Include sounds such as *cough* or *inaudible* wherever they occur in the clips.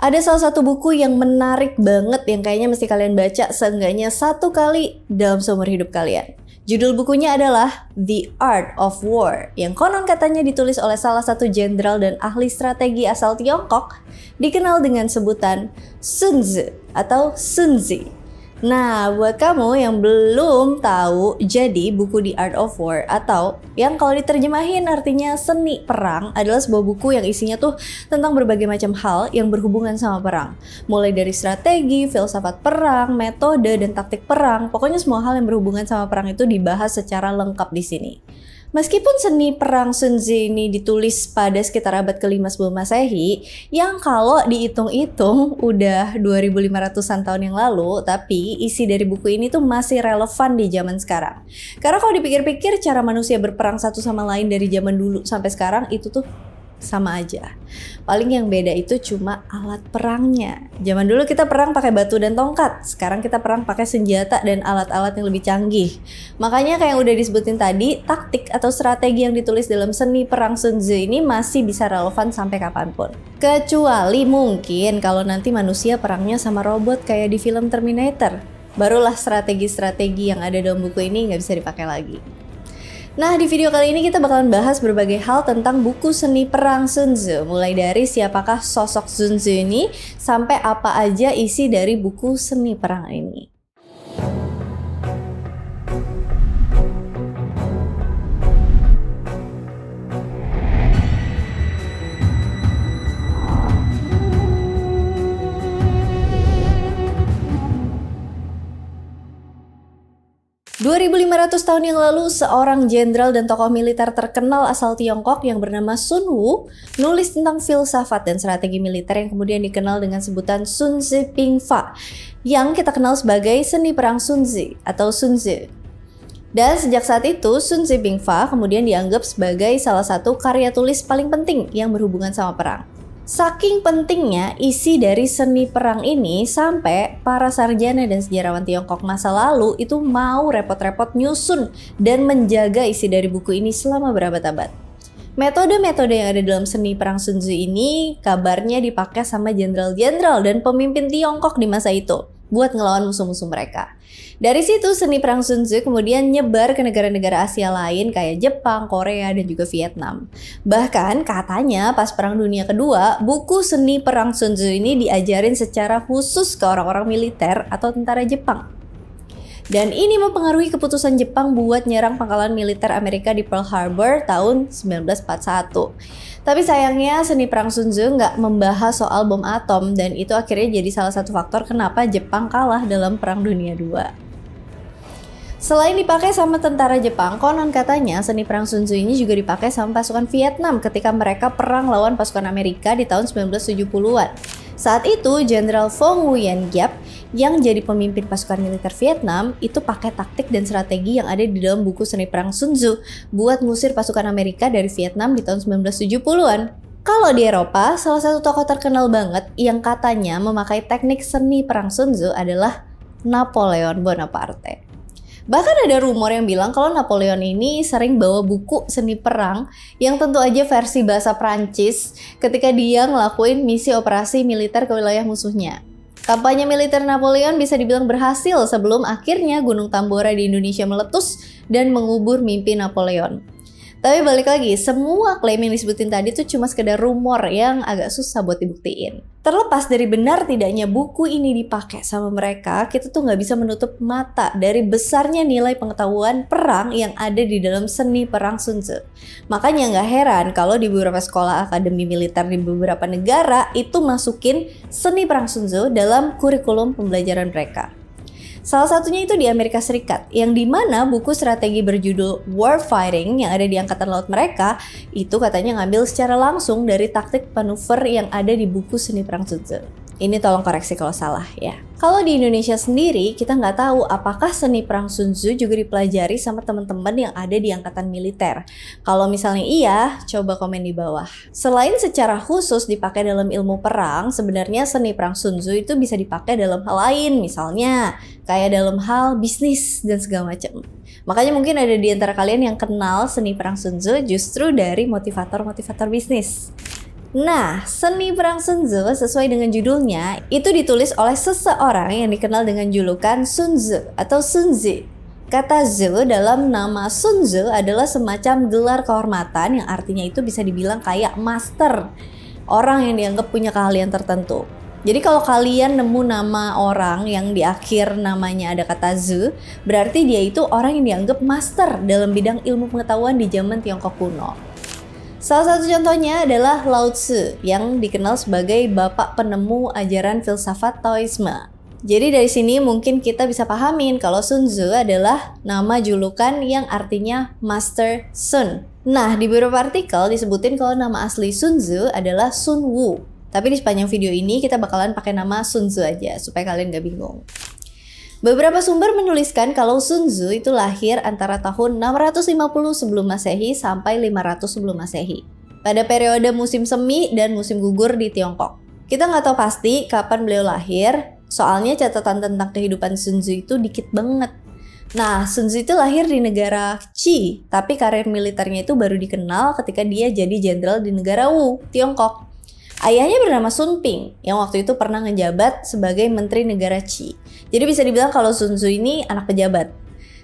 Ada salah satu buku yang menarik banget yang kayaknya mesti kalian baca seenggaknya satu kali dalam seumur hidup kalian. Judul bukunya adalah The Art of War, yang konon katanya ditulis oleh salah satu jenderal dan ahli strategi asal Tiongkok, dikenal dengan sebutan Sun Tzu atau Sun Tzu. Nah, buat kamu yang belum tahu, jadi buku The Art of War atau yang kalau diterjemahin artinya seni perang adalah sebuah buku yang isinya tuh tentang berbagai macam hal yang berhubungan sama perang. Mulai dari strategi, filsafat perang, metode dan taktik perang, pokoknya semua hal yang berhubungan sama perang itu dibahas secara lengkap di sini. Meskipun seni perang Tzu ini ditulis pada sekitar abad ke-5 sebelum Masehi, yang kalau dihitung-hitung udah 2500-an tahun yang lalu, tapi isi dari buku ini tuh masih relevan di zaman sekarang. Karena kalau dipikir-pikir cara manusia berperang satu sama lain dari zaman dulu sampai sekarang itu tuh sama aja. Paling yang beda itu cuma alat perangnya. Zaman dulu kita perang pakai batu dan tongkat, sekarang kita perang pakai senjata dan alat-alat yang lebih canggih. Makanya kayak yang udah disebutin tadi, taktik atau strategi yang ditulis dalam seni perang Sun Tzu ini masih bisa relevan sampai kapanpun. Kecuali mungkin kalau nanti manusia perangnya sama robot kayak di film Terminator. Barulah strategi-strategi yang ada dalam buku ini nggak bisa dipakai lagi. Nah, di video kali ini kita bakalan bahas berbagai hal tentang buku seni perang Sun Tzu, mulai dari siapakah sosok Sun Tzu ini sampai apa aja isi dari buku seni perang ini. 2500 tahun yang lalu, seorang jenderal dan tokoh militer terkenal asal Tiongkok yang bernama Sun Wu nulis tentang filsafat dan strategi militer yang kemudian dikenal dengan sebutan Sun Tzu Ping Fa yang kita kenal sebagai seni perang Sun Tzu atau Sun Tzu. Dan sejak saat itu, Sun Tzu Ping Fa kemudian dianggap sebagai salah satu karya tulis paling penting yang berhubungan sama perang. Saking pentingnya isi dari seni perang ini sampai para sarjana dan sejarawan Tiongkok masa lalu itu mau repot-repot nyusun dan menjaga isi dari buku ini selama berabad-abad. Metode-metode yang ada dalam seni perang Sun Tzu ini kabarnya dipakai sama jenderal-jenderal dan pemimpin Tiongkok di masa itu buat ngelawan musuh-musuh mereka. Dari situ seni perang Sun Tzu kemudian nyebar ke negara-negara Asia lain kayak Jepang, Korea, dan juga Vietnam. Bahkan katanya pas Perang Dunia Kedua, buku seni perang Sun Tzu ini diajarin secara khusus ke orang-orang militer atau tentara Jepang. Dan ini mempengaruhi keputusan Jepang buat nyerang pangkalan militer Amerika di Pearl Harbor tahun 1941. Tapi sayangnya seni perang Tzu nggak membahas soal bom atom dan itu akhirnya jadi salah satu faktor kenapa Jepang kalah dalam Perang Dunia II. Selain dipakai sama tentara Jepang, konon katanya seni perang Sun Tzu ini juga dipakai sama pasukan Vietnam ketika mereka perang lawan pasukan Amerika di tahun 1970-an. Saat itu, Jenderal Fong Nguyen Giap yang jadi pemimpin pasukan militer Vietnam itu pakai taktik dan strategi yang ada di dalam buku seni perang Sun Tzu buat ngusir pasukan Amerika dari Vietnam di tahun 1970-an. Kalau di Eropa, salah satu tokoh terkenal banget yang katanya memakai teknik seni perang Sun Tzu adalah Napoleon Bonaparte. Bahkan ada rumor yang bilang kalau Napoleon ini sering bawa buku seni perang yang tentu aja versi bahasa Prancis ketika dia ngelakuin misi operasi militer ke wilayah musuhnya. Kampanye militer Napoleon bisa dibilang berhasil sebelum akhirnya Gunung Tambora di Indonesia meletus dan mengubur mimpi Napoleon. Tapi balik lagi, semua klaim yang disebutin tadi tuh cuma sekedar rumor yang agak susah buat dibuktiin. Terlepas dari benar tidaknya buku ini dipakai sama mereka, kita tuh nggak bisa menutup mata dari besarnya nilai pengetahuan perang yang ada di dalam seni perang Sun Tzu. Makanya nggak heran kalau di beberapa sekolah akademi militer di beberapa negara itu masukin seni perang Sun Tzu dalam kurikulum pembelajaran mereka. Salah satunya itu di Amerika Serikat, yang dimana buku strategi berjudul War Firing yang ada di Angkatan Laut mereka, itu katanya ngambil secara langsung dari taktik manuver yang ada di buku seni perang Sun Tzu. Ini tolong koreksi kalau salah ya. Kalau di Indonesia sendiri, kita nggak tahu apakah seni perang Sun Tzu juga dipelajari sama teman-teman yang ada di angkatan militer. Kalau misalnya iya, coba komen di bawah. Selain secara khusus dipakai dalam ilmu perang, sebenarnya seni perang Sun Tzu itu bisa dipakai dalam hal lain, misalnya kayak dalam hal bisnis dan segala macam. Makanya mungkin ada di antara kalian yang kenal seni perang Sun Tzu justru dari motivator-motivator bisnis. Nah, seni perang Sun Tzu sesuai dengan judulnya itu ditulis oleh seseorang yang dikenal dengan julukan Sun Tzu atau Sun Tzu. Kata Zhu dalam nama Sun Tzu adalah semacam gelar kehormatan yang artinya itu bisa dibilang kayak master, orang yang dianggap punya keahlian tertentu. Jadi kalau kalian nemu nama orang yang di akhir namanya ada kata Zu, berarti dia itu orang yang dianggap master dalam bidang ilmu pengetahuan di zaman Tiongkok kuno. Salah satu contohnya adalah Lao Tzu yang dikenal sebagai bapak penemu ajaran filsafat Taoisme. Jadi dari sini mungkin kita bisa pahamin kalau Sun Tzu adalah nama julukan yang artinya Master Sun. Nah, di beberapa artikel disebutin kalau nama asli Sun Tzu adalah Sun Wu. Tapi di sepanjang video ini kita bakalan pakai nama Sun Tzu aja supaya kalian gak bingung. Beberapa sumber menuliskan kalau Sun Tzu itu lahir antara tahun 650 sebelum Masehi sampai 500 sebelum Masehi. Pada periode musim semi dan musim gugur di Tiongkok. Kita nggak tahu pasti kapan beliau lahir, soalnya catatan tentang kehidupan Sun Tzu itu dikit banget. Nah, Sun Tzu itu lahir di negara Qi, tapi karir militernya itu baru dikenal ketika dia jadi jenderal di negara Wu, Tiongkok. Ayahnya bernama Sun Ping, yang waktu itu pernah menjabat sebagai menteri negara Qi. Jadi bisa dibilang kalau Sun Tzu ini anak pejabat.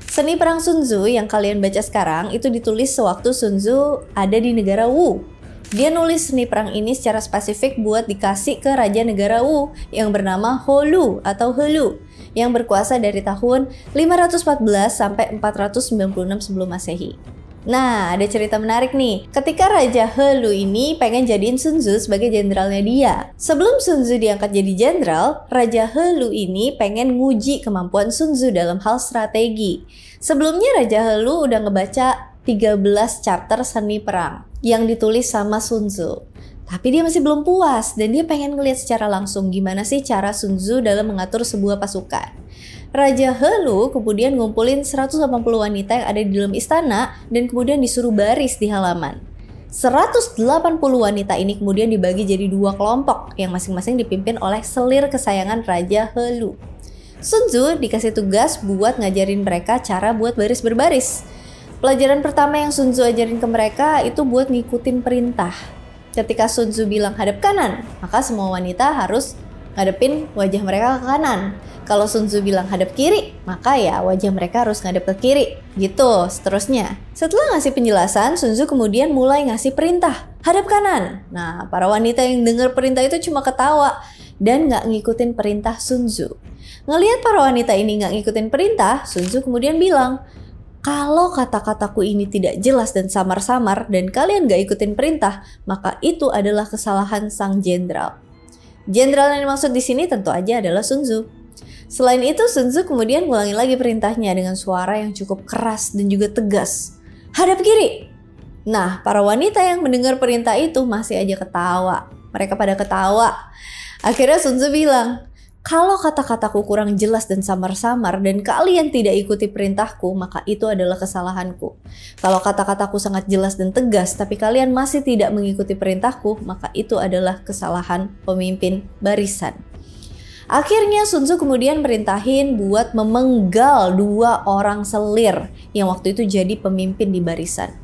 Seni Perang Sun Tzu yang kalian baca sekarang itu ditulis sewaktu Sun Tzu ada di negara Wu. Dia nulis seni perang ini secara spesifik buat dikasih ke raja negara Wu yang bernama Holu atau Helu yang berkuasa dari tahun 514 sampai 496 sebelum Masehi. Nah, ada cerita menarik nih. Ketika Raja Helu ini pengen jadiin Sun Tzu sebagai jenderalnya dia. Sebelum Sun Tzu diangkat jadi jenderal, Raja Helu ini pengen nguji kemampuan Sun Tzu dalam hal strategi. Sebelumnya Raja Helu udah ngebaca 13 charter seni perang yang ditulis sama Sun Tzu. Tapi dia masih belum puas dan dia pengen ngeliat secara langsung gimana sih cara Sun Tzu dalam mengatur sebuah pasukan. Raja Helu kemudian ngumpulin 180 wanita yang ada di dalam istana dan kemudian disuruh baris di halaman. 180 wanita ini kemudian dibagi jadi dua kelompok yang masing-masing dipimpin oleh selir kesayangan Raja Helu. Sun Tzu dikasih tugas buat ngajarin mereka cara buat baris berbaris. Pelajaran pertama yang Sun Tzu ajarin ke mereka itu buat ngikutin perintah. Ketika Sun Tzu bilang hadap kanan, maka semua wanita harus ngadepin wajah mereka ke kanan. Kalau Sun Tzu bilang hadap kiri, maka ya wajah mereka harus ngadep ke kiri. Gitu, seterusnya. Setelah ngasih penjelasan, Sun Tzu kemudian mulai ngasih perintah. Hadap kanan. Nah, para wanita yang dengar perintah itu cuma ketawa dan nggak ngikutin perintah Sun Tzu. Ngeliat para wanita ini nggak ngikutin perintah, Sun Tzu kemudian bilang, kalau kata-kataku ini tidak jelas dan samar-samar dan kalian gak ikutin perintah, maka itu adalah kesalahan sang jenderal. Jenderal yang dimaksud di sini tentu aja adalah Sun Selain itu, Sun Tzu kemudian mengulangi lagi perintahnya dengan suara yang cukup keras dan juga tegas. Hadap kiri! Nah, para wanita yang mendengar perintah itu masih aja ketawa. Mereka pada ketawa. Akhirnya Sun Tzu bilang, kalau kata-kataku kurang jelas dan samar-samar dan kalian tidak ikuti perintahku, maka itu adalah kesalahanku. Kalau kata-kataku sangat jelas dan tegas, tapi kalian masih tidak mengikuti perintahku, maka itu adalah kesalahan pemimpin barisan. Akhirnya Sun Tzu kemudian merintahin buat memenggal dua orang selir yang waktu itu jadi pemimpin di barisan.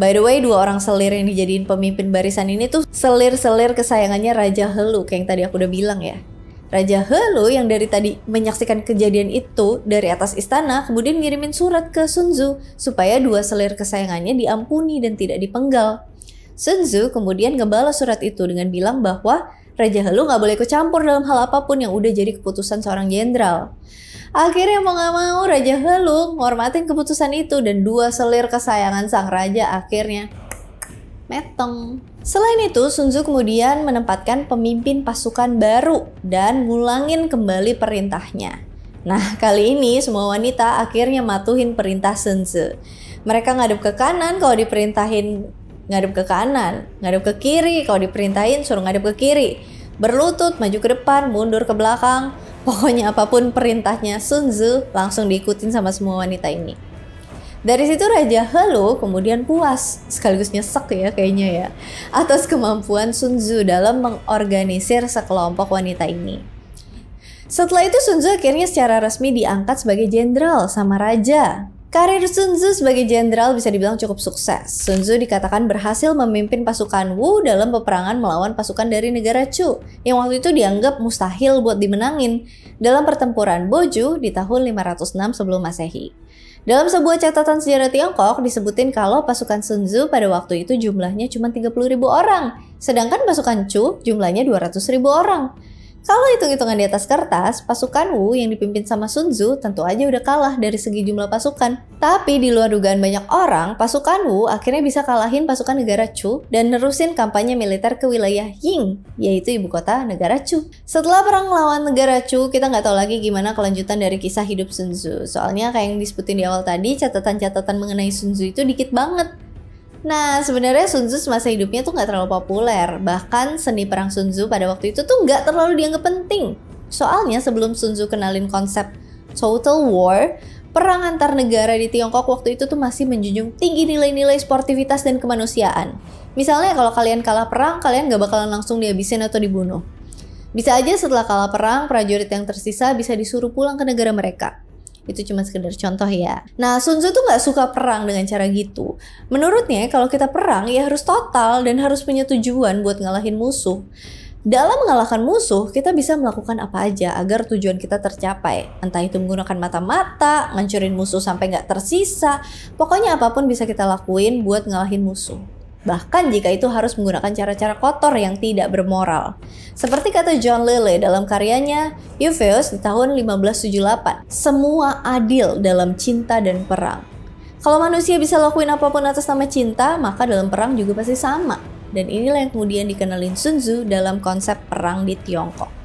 By the way, dua orang selir yang dijadiin pemimpin barisan ini tuh selir-selir kesayangannya Raja Helu, kayak yang tadi aku udah bilang ya. Raja Helu yang dari tadi menyaksikan kejadian itu dari atas istana, kemudian ngirimin surat ke Sun Tzu supaya dua selir kesayangannya diampuni dan tidak dipenggal. Sun Tzu kemudian ngebalas surat itu dengan bilang bahwa Raja Helu nggak boleh ikut campur dalam hal apapun yang udah jadi keputusan seorang jenderal. Akhirnya mau nggak mau Raja Helu menghormatin keputusan itu dan dua selir kesayangan sang raja akhirnya metong. Selain itu, Sun Tzu kemudian menempatkan pemimpin pasukan baru dan ngulangin kembali perintahnya. Nah, kali ini semua wanita akhirnya matuhin perintah Sun Tzu. Mereka ngadep ke kanan kalau diperintahin ngadep ke kanan, ngadep ke kiri, kalau diperintahin suruh ngadep ke kiri, berlutut, maju ke depan, mundur ke belakang, pokoknya apapun perintahnya Sun Tzu langsung diikutin sama semua wanita ini. Dari situ Raja Helu kemudian puas, sekaligus nyesek ya kayaknya ya, atas kemampuan Sun Tzu dalam mengorganisir sekelompok wanita ini. Setelah itu Sun Tzu akhirnya secara resmi diangkat sebagai jenderal sama raja Karir Sun Tzu sebagai jenderal bisa dibilang cukup sukses. Sun Tzu dikatakan berhasil memimpin pasukan Wu dalam peperangan melawan pasukan dari negara Chu, yang waktu itu dianggap mustahil buat dimenangin dalam pertempuran Boju di tahun 506 sebelum Masehi. Dalam sebuah catatan sejarah Tiongkok disebutin kalau pasukan Sun Tzu pada waktu itu jumlahnya cuma 30.000 orang, sedangkan pasukan Chu jumlahnya 200.000 orang. Kalau hitung-hitungan di atas kertas, pasukan Wu yang dipimpin sama Sun Tzu tentu aja udah kalah dari segi jumlah pasukan. Tapi di luar dugaan banyak orang, pasukan Wu akhirnya bisa kalahin pasukan negara Chu dan nerusin kampanye militer ke wilayah Ying, yaitu ibu kota negara Chu. Setelah perang lawan negara Chu, kita nggak tahu lagi gimana kelanjutan dari kisah hidup Sun Tzu. Soalnya kayak yang disebutin di awal tadi, catatan-catatan mengenai Sun Tzu itu dikit banget. Nah, sebenarnya Sun Tzu semasa hidupnya tuh nggak terlalu populer. Bahkan seni perang Sun Tzu pada waktu itu tuh nggak terlalu dianggap penting. Soalnya sebelum Sun Tzu kenalin konsep total war, perang antar negara di Tiongkok waktu itu tuh masih menjunjung tinggi nilai-nilai sportivitas dan kemanusiaan. Misalnya kalau kalian kalah perang, kalian nggak bakalan langsung dihabisin atau dibunuh. Bisa aja setelah kalah perang, prajurit yang tersisa bisa disuruh pulang ke negara mereka. Itu cuma sekedar contoh ya. Nah, Sun Tzu tuh nggak suka perang dengan cara gitu. Menurutnya kalau kita perang ya harus total dan harus punya tujuan buat ngalahin musuh. Dalam mengalahkan musuh, kita bisa melakukan apa aja agar tujuan kita tercapai. Entah itu menggunakan mata-mata, ngancurin musuh sampai nggak tersisa, pokoknya apapun bisa kita lakuin buat ngalahin musuh bahkan jika itu harus menggunakan cara-cara kotor yang tidak bermoral. Seperti kata John Lele dalam karyanya Eupheus di tahun 1578, semua adil dalam cinta dan perang. Kalau manusia bisa lakuin apapun atas nama cinta, maka dalam perang juga pasti sama. Dan inilah yang kemudian dikenalin Sun Tzu dalam konsep perang di Tiongkok.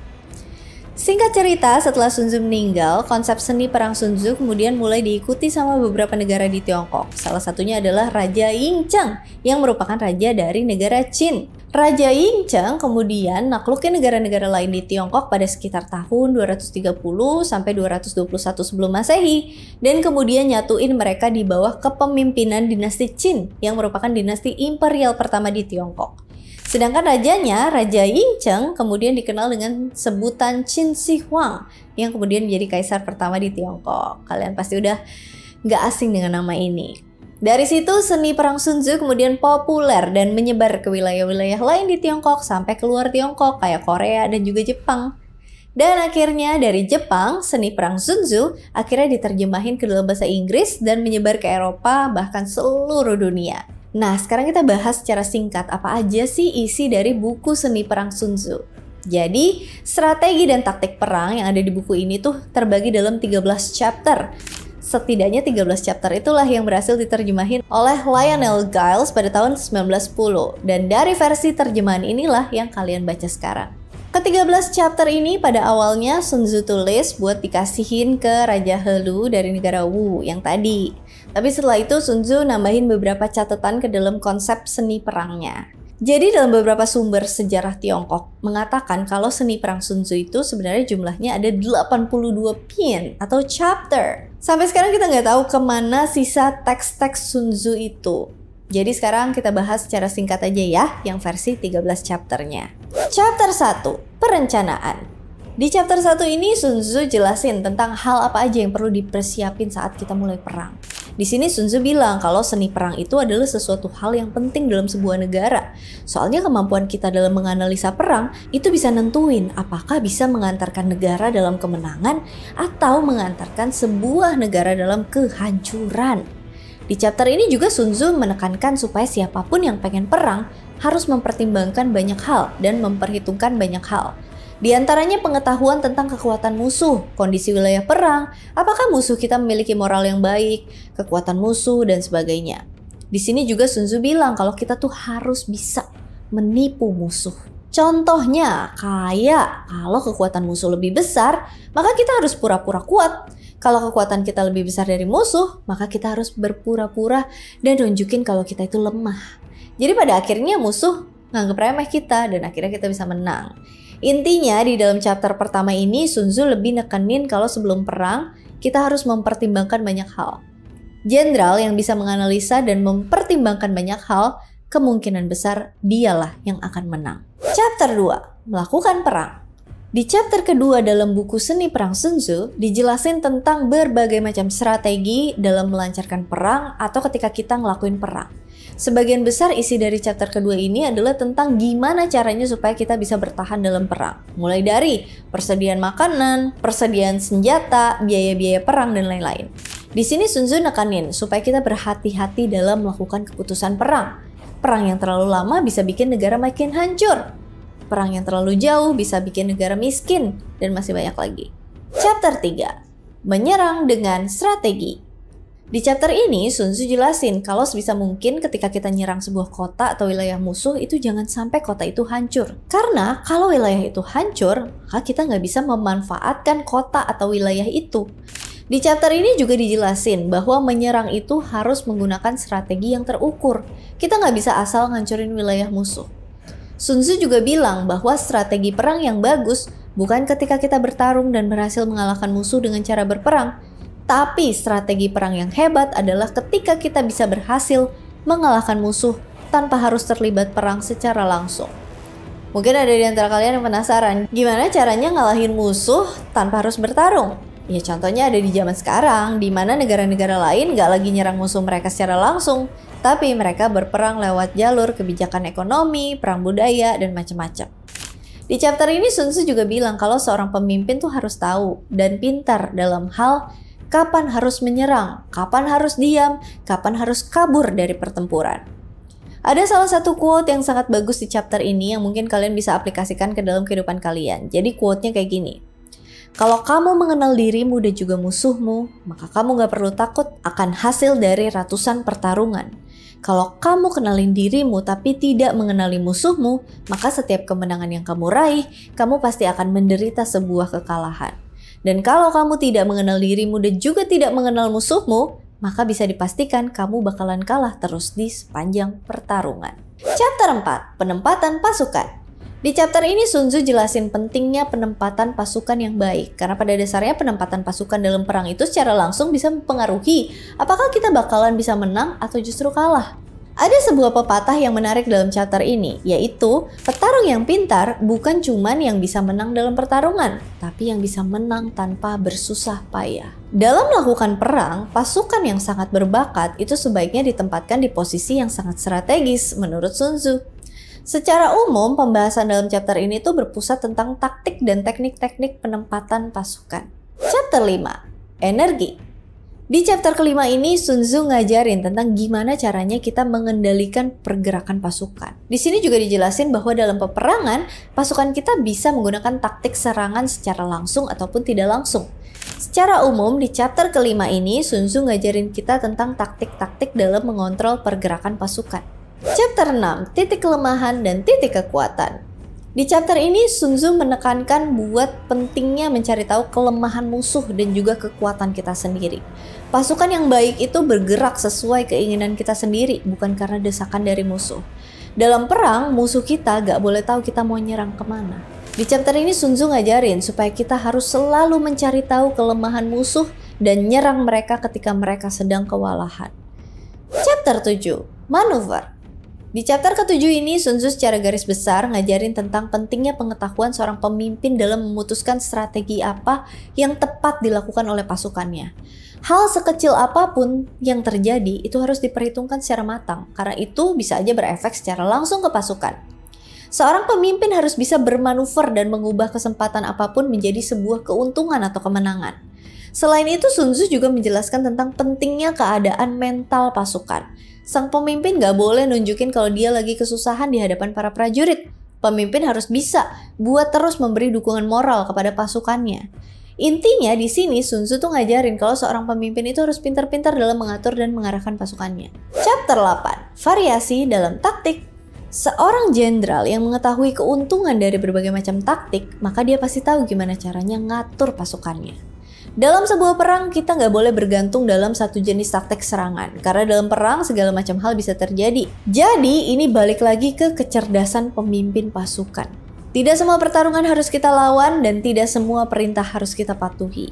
Singkat cerita, setelah Sun Tzu meninggal, konsep seni perang Sun Tzu kemudian mulai diikuti sama beberapa negara di Tiongkok. Salah satunya adalah Raja Ying Cheng yang merupakan raja dari negara Qin. Raja Ying Cheng kemudian naklukin negara-negara lain di Tiongkok pada sekitar tahun 230 sampai 221 sebelum Masehi dan kemudian nyatuin mereka di bawah kepemimpinan dinasti Qin yang merupakan dinasti imperial pertama di Tiongkok. Sedangkan rajanya, Raja Yingcheng, kemudian dikenal dengan sebutan Qin Shi Huang yang kemudian menjadi kaisar pertama di Tiongkok. Kalian pasti udah nggak asing dengan nama ini. Dari situ seni perang Sun Tzu kemudian populer dan menyebar ke wilayah-wilayah lain di Tiongkok sampai keluar Tiongkok kayak Korea dan juga Jepang. Dan akhirnya dari Jepang, seni perang Sun Tzu akhirnya diterjemahin ke dalam bahasa Inggris dan menyebar ke Eropa bahkan seluruh dunia. Nah, sekarang kita bahas secara singkat apa aja sih isi dari buku seni perang Sun Tzu. Jadi, strategi dan taktik perang yang ada di buku ini tuh terbagi dalam 13 chapter. Setidaknya 13 chapter itulah yang berhasil diterjemahin oleh Lionel Giles pada tahun 1910. Dan dari versi terjemahan inilah yang kalian baca sekarang. Ke-13 chapter ini pada awalnya Sun Tzu tulis buat dikasihin ke Raja Helu dari negara Wu yang tadi. Tapi setelah itu Sun Tzu nambahin beberapa catatan ke dalam konsep seni perangnya. Jadi dalam beberapa sumber sejarah Tiongkok mengatakan kalau seni perang Sun Tzu itu sebenarnya jumlahnya ada 82 pin atau chapter. Sampai sekarang kita nggak tahu kemana sisa teks-teks Sun Tzu itu. Jadi sekarang kita bahas secara singkat aja ya yang versi 13 chapternya. Chapter 1, Perencanaan. Di chapter 1 ini Sun Tzu jelasin tentang hal apa aja yang perlu dipersiapin saat kita mulai perang. Di sini Sun Tzu bilang kalau seni perang itu adalah sesuatu hal yang penting dalam sebuah negara. Soalnya kemampuan kita dalam menganalisa perang itu bisa nentuin apakah bisa mengantarkan negara dalam kemenangan atau mengantarkan sebuah negara dalam kehancuran. Di chapter ini juga Sun Tzu menekankan supaya siapapun yang pengen perang harus mempertimbangkan banyak hal dan memperhitungkan banyak hal. Di antaranya pengetahuan tentang kekuatan musuh, kondisi wilayah perang, apakah musuh kita memiliki moral yang baik, kekuatan musuh, dan sebagainya. Di sini juga Sun Tzu bilang kalau kita tuh harus bisa menipu musuh. Contohnya, kayak kalau kekuatan musuh lebih besar, maka kita harus pura-pura kuat. Kalau kekuatan kita lebih besar dari musuh, maka kita harus berpura-pura dan nunjukin kalau kita itu lemah. Jadi pada akhirnya musuh menganggap remeh kita dan akhirnya kita bisa menang. Intinya di dalam chapter pertama ini Sun Tzu lebih nekenin kalau sebelum perang kita harus mempertimbangkan banyak hal. Jenderal yang bisa menganalisa dan mempertimbangkan banyak hal, kemungkinan besar dialah yang akan menang. Chapter 2, melakukan perang. Di chapter kedua dalam buku Seni Perang Sun Tzu, dijelasin tentang berbagai macam strategi dalam melancarkan perang atau ketika kita ngelakuin perang. Sebagian besar isi dari chapter kedua ini adalah tentang gimana caranya supaya kita bisa bertahan dalam perang. Mulai dari persediaan makanan, persediaan senjata, biaya-biaya perang, dan lain-lain. Di sini Sun Tzu nekanin supaya kita berhati-hati dalam melakukan keputusan perang. Perang yang terlalu lama bisa bikin negara makin hancur. Perang yang terlalu jauh bisa bikin negara miskin dan masih banyak lagi. Chapter 3. Menyerang dengan strategi. Di chapter ini, Sun Tzu jelasin kalau sebisa mungkin ketika kita nyerang sebuah kota atau wilayah musuh itu jangan sampai kota itu hancur. Karena kalau wilayah itu hancur, maka kita nggak bisa memanfaatkan kota atau wilayah itu. Di chapter ini juga dijelasin bahwa menyerang itu harus menggunakan strategi yang terukur. Kita nggak bisa asal ngancurin wilayah musuh. Sun Tzu juga bilang bahwa strategi perang yang bagus bukan ketika kita bertarung dan berhasil mengalahkan musuh dengan cara berperang, tapi strategi perang yang hebat adalah ketika kita bisa berhasil mengalahkan musuh tanpa harus terlibat perang secara langsung. Mungkin ada di antara kalian yang penasaran, gimana caranya ngalahin musuh tanpa harus bertarung? Ya contohnya ada di zaman sekarang, di mana negara-negara lain nggak lagi nyerang musuh mereka secara langsung, tapi mereka berperang lewat jalur kebijakan ekonomi, perang budaya, dan macam-macam. Di chapter ini Sun Tzu juga bilang kalau seorang pemimpin tuh harus tahu dan pintar dalam hal kapan harus menyerang, kapan harus diam, kapan harus kabur dari pertempuran. Ada salah satu quote yang sangat bagus di chapter ini yang mungkin kalian bisa aplikasikan ke dalam kehidupan kalian. Jadi quote-nya kayak gini. Kalau kamu mengenal dirimu dan juga musuhmu, maka kamu gak perlu takut akan hasil dari ratusan pertarungan. Kalau kamu kenalin dirimu tapi tidak mengenali musuhmu, maka setiap kemenangan yang kamu raih, kamu pasti akan menderita sebuah kekalahan. Dan kalau kamu tidak mengenal dirimu dan juga tidak mengenal musuhmu, maka bisa dipastikan kamu bakalan kalah terus di sepanjang pertarungan. Chapter 4, penempatan pasukan. Di chapter ini Sun Tzu jelasin pentingnya penempatan pasukan yang baik karena pada dasarnya penempatan pasukan dalam perang itu secara langsung bisa mempengaruhi apakah kita bakalan bisa menang atau justru kalah. Ada sebuah pepatah yang menarik dalam chapter ini, yaitu petarung yang pintar bukan cuman yang bisa menang dalam pertarungan, tapi yang bisa menang tanpa bersusah payah. Dalam melakukan perang, pasukan yang sangat berbakat itu sebaiknya ditempatkan di posisi yang sangat strategis menurut Sun Tzu. Secara umum, pembahasan dalam chapter ini tuh berpusat tentang taktik dan teknik-teknik penempatan pasukan. Chapter 5. Energi di chapter kelima ini Sun Tzu ngajarin tentang gimana caranya kita mengendalikan pergerakan pasukan. Di sini juga dijelasin bahwa dalam peperangan, pasukan kita bisa menggunakan taktik serangan secara langsung ataupun tidak langsung. Secara umum, di chapter kelima ini Sun Tzu ngajarin kita tentang taktik-taktik dalam mengontrol pergerakan pasukan. Chapter 6, titik kelemahan dan titik kekuatan. Di chapter ini, Sun Tzu menekankan buat pentingnya mencari tahu kelemahan musuh dan juga kekuatan kita sendiri. Pasukan yang baik itu bergerak sesuai keinginan kita sendiri, bukan karena desakan dari musuh. Dalam perang, musuh kita gak boleh tahu kita mau nyerang kemana. Di chapter ini Sun Tzu ngajarin supaya kita harus selalu mencari tahu kelemahan musuh dan nyerang mereka ketika mereka sedang kewalahan. Chapter 7. Manuver di chapter ketujuh ini, Sun Tzu secara garis besar ngajarin tentang pentingnya pengetahuan seorang pemimpin dalam memutuskan strategi apa yang tepat dilakukan oleh pasukannya. Hal sekecil apapun yang terjadi itu harus diperhitungkan secara matang, karena itu bisa aja berefek secara langsung ke pasukan. Seorang pemimpin harus bisa bermanuver dan mengubah kesempatan apapun menjadi sebuah keuntungan atau kemenangan. Selain itu, Sun Tzu juga menjelaskan tentang pentingnya keadaan mental pasukan Sang pemimpin gak boleh nunjukin kalau dia lagi kesusahan di hadapan para prajurit. Pemimpin harus bisa buat terus memberi dukungan moral kepada pasukannya. Intinya di sini Sun Tzu tuh ngajarin kalau seorang pemimpin itu harus pintar-pintar dalam mengatur dan mengarahkan pasukannya. Chapter 8. Variasi dalam taktik. Seorang jenderal yang mengetahui keuntungan dari berbagai macam taktik, maka dia pasti tahu gimana caranya ngatur pasukannya. Dalam sebuah perang, kita nggak boleh bergantung dalam satu jenis taktik serangan, karena dalam perang segala macam hal bisa terjadi. Jadi, ini balik lagi ke kecerdasan pemimpin pasukan. Tidak semua pertarungan harus kita lawan dan tidak semua perintah harus kita patuhi.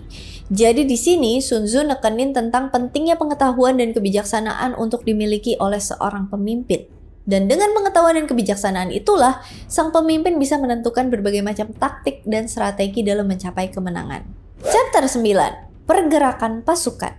Jadi di sini Sun Tzu nekenin tentang pentingnya pengetahuan dan kebijaksanaan untuk dimiliki oleh seorang pemimpin. Dan dengan pengetahuan dan kebijaksanaan itulah sang pemimpin bisa menentukan berbagai macam taktik dan strategi dalam mencapai kemenangan. Chapter 9. Pergerakan pasukan.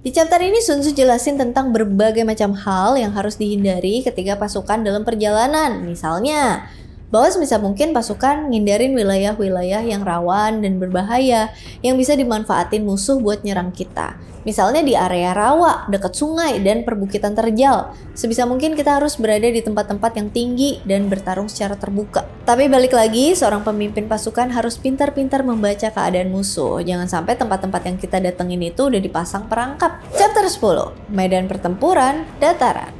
Di chapter ini Sun Tzu jelasin tentang berbagai macam hal yang harus dihindari ketika pasukan dalam perjalanan. Misalnya, bahwa sebisa mungkin pasukan ngindarin wilayah-wilayah yang rawan dan berbahaya yang bisa dimanfaatin musuh buat nyerang kita. Misalnya di area rawa, dekat sungai, dan perbukitan terjal. Sebisa mungkin kita harus berada di tempat-tempat yang tinggi dan bertarung secara terbuka. Tapi balik lagi, seorang pemimpin pasukan harus pintar-pintar membaca keadaan musuh. Jangan sampai tempat-tempat yang kita datengin itu udah dipasang perangkap. Chapter 10, Medan Pertempuran, Dataran.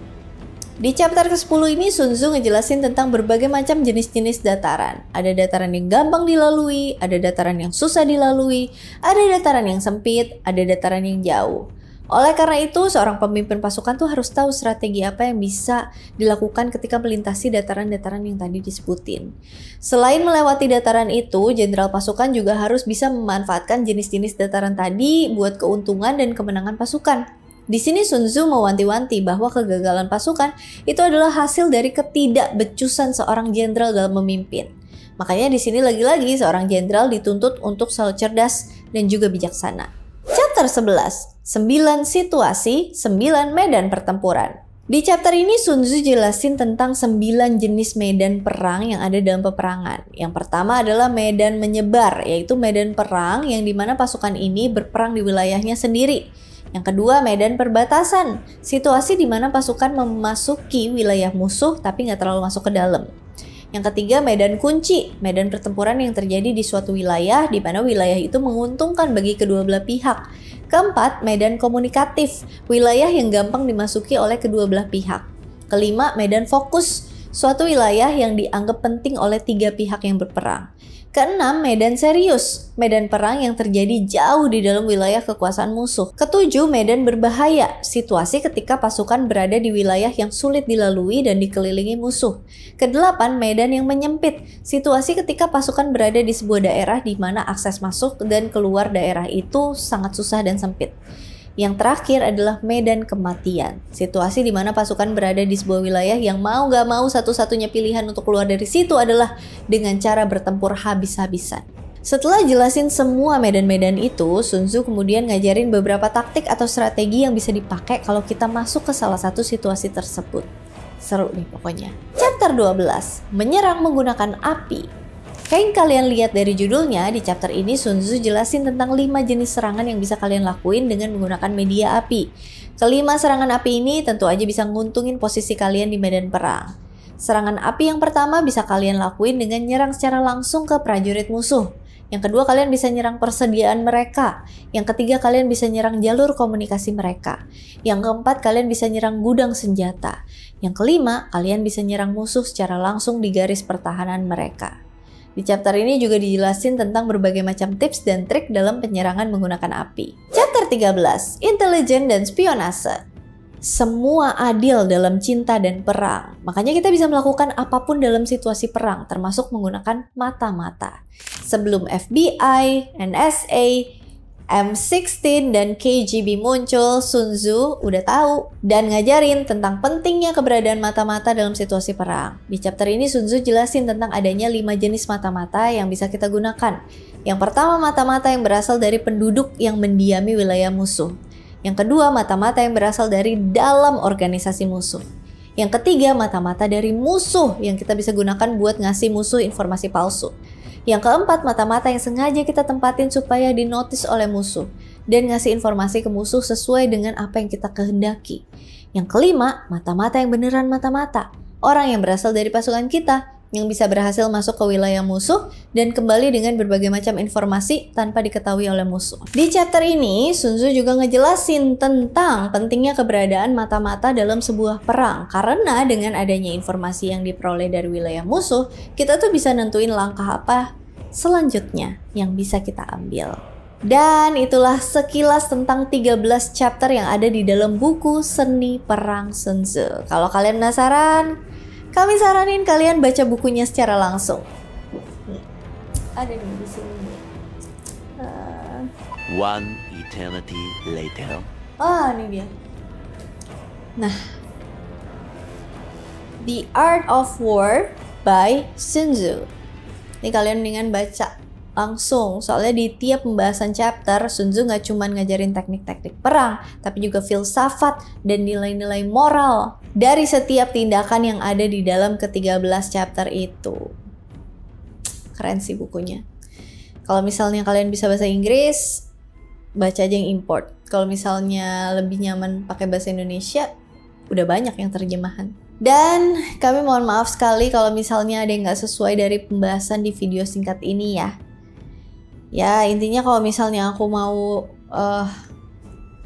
Di chapter ke-10 ini Sun Tzu ngejelasin tentang berbagai macam jenis-jenis dataran. Ada dataran yang gampang dilalui, ada dataran yang susah dilalui, ada dataran yang sempit, ada dataran yang jauh. Oleh karena itu, seorang pemimpin pasukan tuh harus tahu strategi apa yang bisa dilakukan ketika melintasi dataran-dataran yang tadi disebutin. Selain melewati dataran itu, jenderal pasukan juga harus bisa memanfaatkan jenis-jenis dataran tadi buat keuntungan dan kemenangan pasukan. Di sini Sun Tzu mewanti-wanti bahwa kegagalan pasukan itu adalah hasil dari ketidakbecusan seorang jenderal dalam memimpin. Makanya di sini lagi-lagi seorang jenderal dituntut untuk selalu cerdas dan juga bijaksana. Chapter 11, 9 situasi, 9 medan pertempuran. Di chapter ini Sun Tzu jelasin tentang 9 jenis medan perang yang ada dalam peperangan. Yang pertama adalah medan menyebar, yaitu medan perang yang dimana pasukan ini berperang di wilayahnya sendiri yang kedua, medan perbatasan. Situasi di mana pasukan memasuki wilayah musuh tapi nggak terlalu masuk ke dalam. Yang ketiga, medan kunci, medan pertempuran yang terjadi di suatu wilayah di mana wilayah itu menguntungkan bagi kedua belah pihak. Keempat, medan komunikatif, wilayah yang gampang dimasuki oleh kedua belah pihak. Kelima, medan fokus, suatu wilayah yang dianggap penting oleh tiga pihak yang berperang. Keenam, medan serius, medan perang yang terjadi jauh di dalam wilayah kekuasaan musuh. Ketujuh, medan berbahaya, situasi ketika pasukan berada di wilayah yang sulit dilalui dan dikelilingi musuh. Kedelapan, medan yang menyempit, situasi ketika pasukan berada di sebuah daerah di mana akses masuk dan keluar daerah itu sangat susah dan sempit. Yang terakhir adalah medan kematian. Situasi di mana pasukan berada di sebuah wilayah yang mau gak mau satu-satunya pilihan untuk keluar dari situ adalah dengan cara bertempur habis-habisan. Setelah jelasin semua medan-medan itu, Sun Tzu kemudian ngajarin beberapa taktik atau strategi yang bisa dipakai kalau kita masuk ke salah satu situasi tersebut. Seru nih pokoknya. Chapter 12, Menyerang Menggunakan Api. Kayak kalian lihat dari judulnya, di chapter ini Sun Tzu jelasin tentang 5 jenis serangan yang bisa kalian lakuin dengan menggunakan media api. Kelima serangan api ini tentu aja bisa nguntungin posisi kalian di medan perang. Serangan api yang pertama bisa kalian lakuin dengan nyerang secara langsung ke prajurit musuh. Yang kedua kalian bisa nyerang persediaan mereka. Yang ketiga kalian bisa nyerang jalur komunikasi mereka. Yang keempat kalian bisa nyerang gudang senjata. Yang kelima kalian bisa nyerang musuh secara langsung di garis pertahanan mereka. Di chapter ini juga dijelasin tentang berbagai macam tips dan trik dalam penyerangan menggunakan api. Chapter 13, Intelijen dan Spionase semua adil dalam cinta dan perang. Makanya kita bisa melakukan apapun dalam situasi perang, termasuk menggunakan mata-mata. Sebelum FBI, NSA, M16 dan KGB muncul, Sun Tzu udah tahu dan ngajarin tentang pentingnya keberadaan mata-mata dalam situasi perang. Di chapter ini Sun Tzu jelasin tentang adanya lima jenis mata-mata yang bisa kita gunakan. Yang pertama mata-mata yang berasal dari penduduk yang mendiami wilayah musuh. Yang kedua mata-mata yang berasal dari dalam organisasi musuh. Yang ketiga mata-mata dari musuh yang kita bisa gunakan buat ngasih musuh informasi palsu. Yang keempat, mata-mata yang sengaja kita tempatin supaya dinotis oleh musuh dan ngasih informasi ke musuh sesuai dengan apa yang kita kehendaki. Yang kelima, mata-mata yang beneran mata-mata. Orang yang berasal dari pasukan kita yang bisa berhasil masuk ke wilayah musuh dan kembali dengan berbagai macam informasi tanpa diketahui oleh musuh. Di chapter ini, Sun Tzu juga ngejelasin tentang pentingnya keberadaan mata-mata dalam sebuah perang karena dengan adanya informasi yang diperoleh dari wilayah musuh, kita tuh bisa nentuin langkah apa selanjutnya yang bisa kita ambil. Dan itulah sekilas tentang 13 chapter yang ada di dalam buku Seni Perang Sun Tzu. Kalau kalian penasaran, kami saranin kalian baca bukunya secara langsung. ada nih di sini. Uh... One eternity later. Ah, oh, ini dia. Nah, The Art of War by Sun Tzu. Ini kalian dengan baca langsung. Soalnya di tiap pembahasan chapter, Sun Tzu nggak cuma ngajarin teknik-teknik perang, tapi juga filsafat dan nilai-nilai moral dari setiap tindakan yang ada di dalam ke-13 chapter itu. Keren sih bukunya. Kalau misalnya kalian bisa bahasa Inggris, baca aja yang import. Kalau misalnya lebih nyaman pakai bahasa Indonesia, udah banyak yang terjemahan. Dan kami mohon maaf sekali kalau misalnya ada yang nggak sesuai dari pembahasan di video singkat ini ya ya intinya kalau misalnya aku mau uh,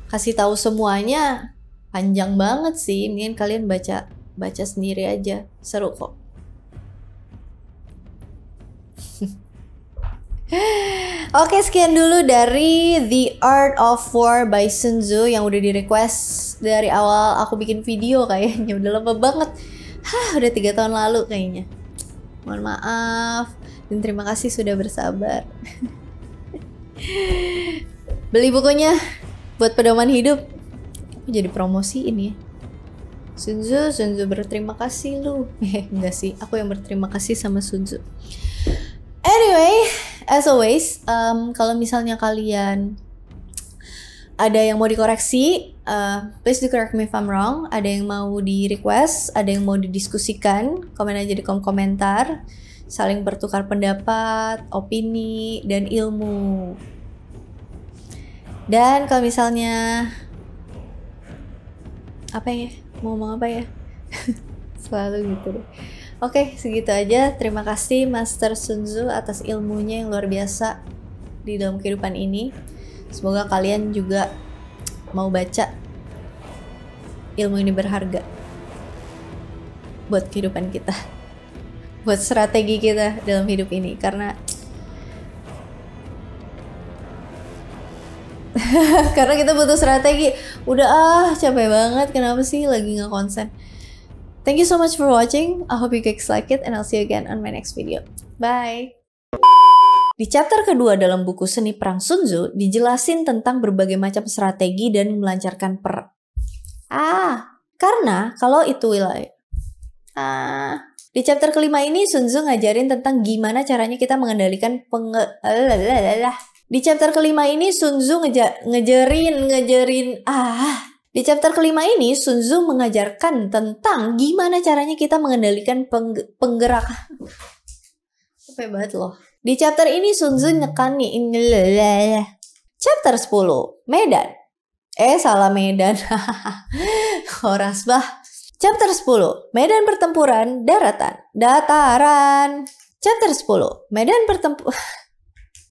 kasih tahu semuanya panjang banget sih mungkin kalian baca baca sendiri aja seru kok *laughs* Oke, sekian dulu dari The Art of War by Sun Tzu yang udah di-request dari awal aku bikin video kayaknya. Udah lama banget. Hah, udah tiga tahun lalu kayaknya. Mohon maaf dan terima kasih sudah bersabar. *laughs* Beli bukunya buat pedoman hidup. Jadi promosi ini. Sunzu, Sunzu berterima kasih lu. *laughs* Eh, enggak sih, aku yang berterima kasih sama Sunzu. Anyway, as always, um, kalau misalnya kalian ada yang mau dikoreksi, uh, please do correct me if I'm wrong. Ada yang mau di request, ada yang mau didiskusikan, komen aja di kolom komentar. Saling bertukar pendapat, opini, dan ilmu dan kalau misalnya apa ya mau ngomong apa ya *laughs* selalu gitu deh oke segitu aja terima kasih Master Sunzu atas ilmunya yang luar biasa di dalam kehidupan ini semoga kalian juga mau baca ilmu ini berharga buat kehidupan kita *laughs* buat strategi kita dalam hidup ini karena *laughs* karena kita butuh strategi udah ah capek banget kenapa sih lagi nggak konsen thank you so much for watching I hope you guys like it and I'll see you again on my next video bye di chapter kedua dalam buku Seni Perang Sun Tzu dijelasin tentang berbagai macam strategi dan melancarkan per. Ah, karena kalau itu wilayah. Ah, di chapter kelima ini Sun Tzu ngajarin tentang gimana caranya kita mengendalikan penge... Eh, eh, eh, di chapter kelima ini Sun Tzu ngeja ngejerin ngejerin ah di chapter kelima ini, Sun mengajarkan tentang gimana caranya kita mengendalikan peng penggerak. Sampai banget loh. Di chapter ini, Sun Tzu nyekani. Chapter 10, Medan. Eh, salah Medan. Horas *laughs* bah. Chapter 10, Medan Pertempuran Daratan. Dataran. Chapter 10, Medan Pertempuran... *laughs*